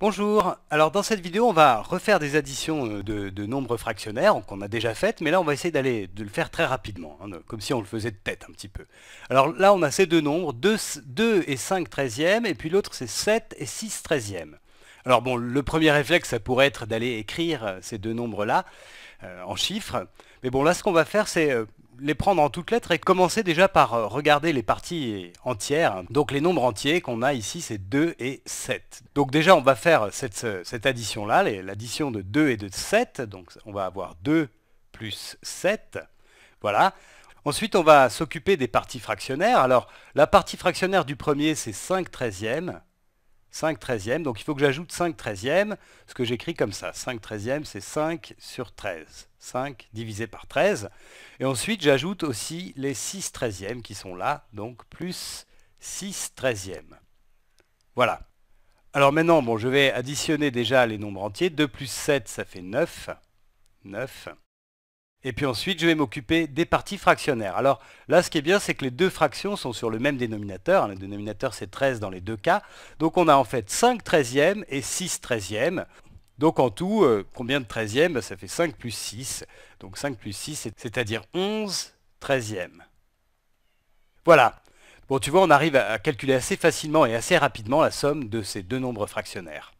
Bonjour, alors dans cette vidéo on va refaire des additions euh, de, nombres fractionnaires qu'on a déjà faites, mais là on va essayer d'aller de le faire très rapidement, hein, comme si on le faisait de tête un petit peu. Alors là on a ces deux nombres, 2, et 5 treizièmes, et puis l'autre c'est 7 et 6 treizièmes. Alors bon, le premier réflexe ça pourrait être d'aller écrire euh, ces deux nombres-là euh, en chiffres, mais bon là ce qu'on va faire c'est les prendre en toutes lettres et commencer déjà par euh, regarder les parties entières. Hein. Donc les nombres entiers qu'on a ici, c'est 2 et 7. Donc déjà, on va faire cette, addition-là, l'addition de 2 et de 7. Donc on va avoir 2 plus 7. Voilà. Ensuite, on va s'occuper des parties fractionnaires. Alors, la partie fractionnaire du premier, c'est 5 treizièmes. 5 treizièmes. Donc il faut que j'ajoute 5 treizièmes, ce que j'écris comme ça. 5 treizièmes, c'est 5 sur 13. 5 divisé par 13. Et ensuite, j'ajoute aussi les 6 treizièmes qui sont là, donc plus 6 treizièmes. Voilà. Alors maintenant, bon, je vais additionner déjà les nombres entiers. 2 plus 7, ça fait 9. 9. Et puis ensuite, je vais m'occuper des parties fractionnaires. Alors là, ce qui est bien, c'est que les deux fractions sont sur le même dénominateur. Le dénominateur, c'est 13 dans les deux cas. Donc on a en fait 5 treizièmes et 6 treizièmes. Donc en tout, euh, combien de treizièmes e Ça fait 5 plus 6. Donc 5 plus 6, c'est-à-dire 11 treizièmes. Voilà. Bon, tu vois, on arrive à calculer assez facilement et assez rapidement la somme de ces deux nombres fractionnaires.